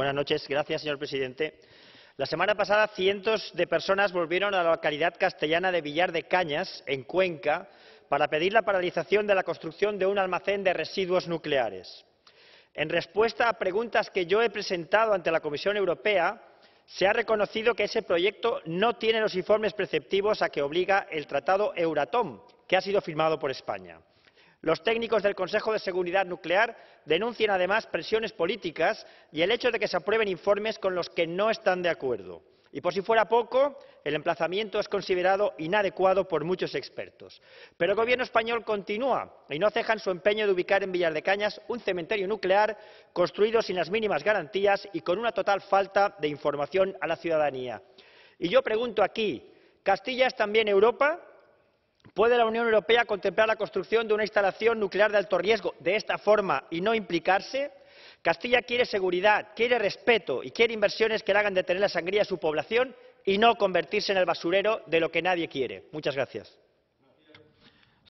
Buenas noches. Gracias, señor presidente. La semana pasada, cientos de personas volvieron a la localidad castellana de Villar de Cañas, en Cuenca, para pedir la paralización de la construcción de un almacén de residuos nucleares. En respuesta a preguntas que yo he presentado ante la Comisión Europea, se ha reconocido que ese proyecto no tiene los informes preceptivos a que obliga el Tratado Euratom, que ha sido firmado por España. Los técnicos del Consejo de Seguridad Nuclear denuncian además presiones políticas y el hecho de que se aprueben informes con los que no están de acuerdo. Y por si fuera poco, el emplazamiento es considerado inadecuado por muchos expertos. Pero el Gobierno español continúa y no ceja en su empeño de ubicar en Villar de Cañas un cementerio nuclear construido sin las mínimas garantías y con una total falta de información a la ciudadanía. Y yo pregunto aquí, ¿Castilla es también Europa? ¿Puede la Unión Europea contemplar la construcción de una instalación nuclear de alto riesgo de esta forma y no implicarse? Castilla quiere seguridad, quiere respeto y quiere inversiones que le hagan detener la sangría a su población y no convertirse en el basurero de lo que nadie quiere. Muchas gracias.